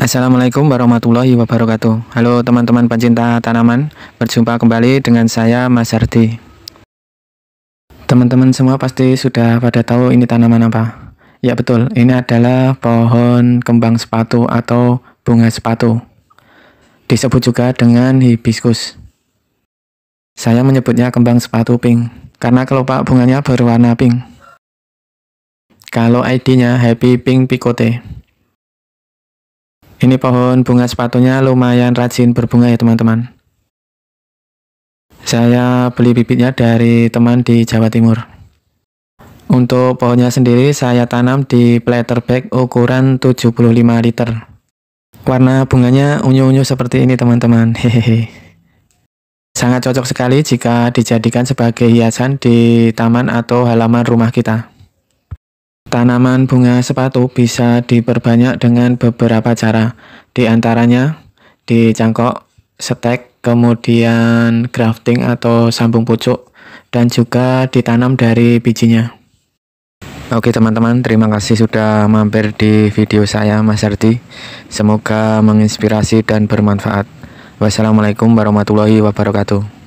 Assalamualaikum warahmatullahi wabarakatuh Halo teman-teman pencinta tanaman Berjumpa kembali dengan saya Mas Hardi Teman-teman semua pasti sudah pada tahu ini tanaman apa Ya betul, ini adalah pohon kembang sepatu atau bunga sepatu Disebut juga dengan hibiskus. Saya menyebutnya kembang sepatu pink Karena kelopak bunganya berwarna pink Kalau ID-nya Happy Pink Picote ini pohon bunga sepatunya lumayan rajin berbunga ya teman-teman. Saya beli bibitnya dari teman di Jawa Timur. Untuk pohonnya sendiri saya tanam di platter bag ukuran 75 liter. Warna bunganya unyu-unyu seperti ini teman-teman. Hehehe. Sangat cocok sekali jika dijadikan sebagai hiasan di taman atau halaman rumah kita. Tanaman bunga sepatu bisa diperbanyak dengan beberapa cara, di antaranya dicangkok, stek, kemudian grafting atau sambung pucuk, dan juga ditanam dari bijinya. Oke teman-teman, terima kasih sudah mampir di video saya Mas Ardi. Semoga menginspirasi dan bermanfaat. Wassalamualaikum warahmatullahi wabarakatuh.